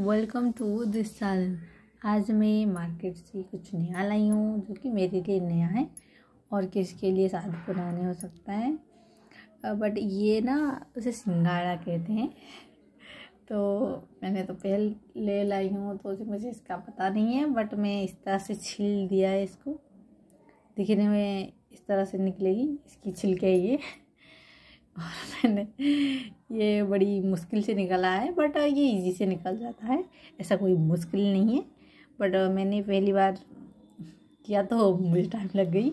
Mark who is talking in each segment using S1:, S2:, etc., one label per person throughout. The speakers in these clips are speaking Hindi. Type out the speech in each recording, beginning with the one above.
S1: वेलकम टू दिस चैनल आज मैं मार्केट से कुछ नया लाई हूँ जो कि मेरे लिए नया है और किसके लिए शायद पुराने हो सकता है बट ये ना उसे सिंगाड़ा कहते हैं तो मैंने तो पहले लाई हूँ तो मुझे इसका पता नहीं है बट मैं इस तरह से छील दिया है इसको दिखने में इस तरह से निकलेगी इसकी छिलके ये और मैंने ये बड़ी मुश्किल से निकला है बट ये इजी से निकल जाता है ऐसा कोई मुश्किल नहीं है बट मैंने पहली बार किया तो मुझे टाइम लग गई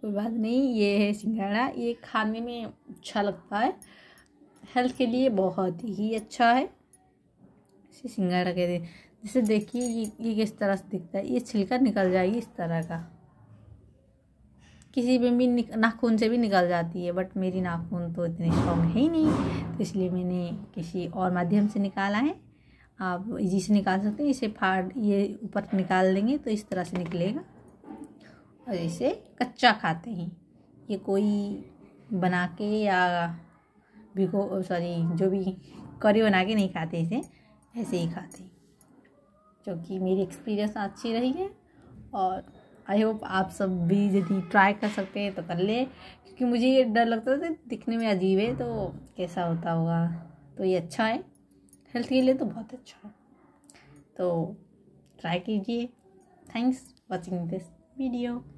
S1: कोई बात नहीं ये है सिंगाड़ा ये खाने में अच्छा लगता है हेल्थ के लिए बहुत ही अच्छा है इसे सिंगाड़ा कहते हैं जैसे देखिए ये ये किस तरह से दिखता है ये छिलका निकल जाएगी इस तरह का किसी में भी नाखून से भी निकल जाती है बट मेरी नाखून तो इतनी स्ट्रॉन्ग है ही नहीं तो इसलिए मैंने किसी और माध्यम से निकाला है आप इजी से निकाल सकते हैं इसे फाड़ ये ऊपर निकाल देंगे तो इस तरह से निकलेगा और इसे कच्चा खाते हैं ये कोई बना के या भिगो सॉरी जो भी करी बना के नहीं खाते इसे ऐसे ही खाते हैं क्योंकि मेरी एक्सपीरियंस अच्छी रही है और आई होप आप सब भी यदि ट्राई कर सकते हैं तो कर ले क्योंकि मुझे ये डर लगता था दिखने में अजीब है तो कैसा होता होगा तो ये अच्छा है हेल्थ के लिए तो बहुत अच्छा है तो ट्राई कीजिए थैंक्स वॉचिंग दिस वीडियो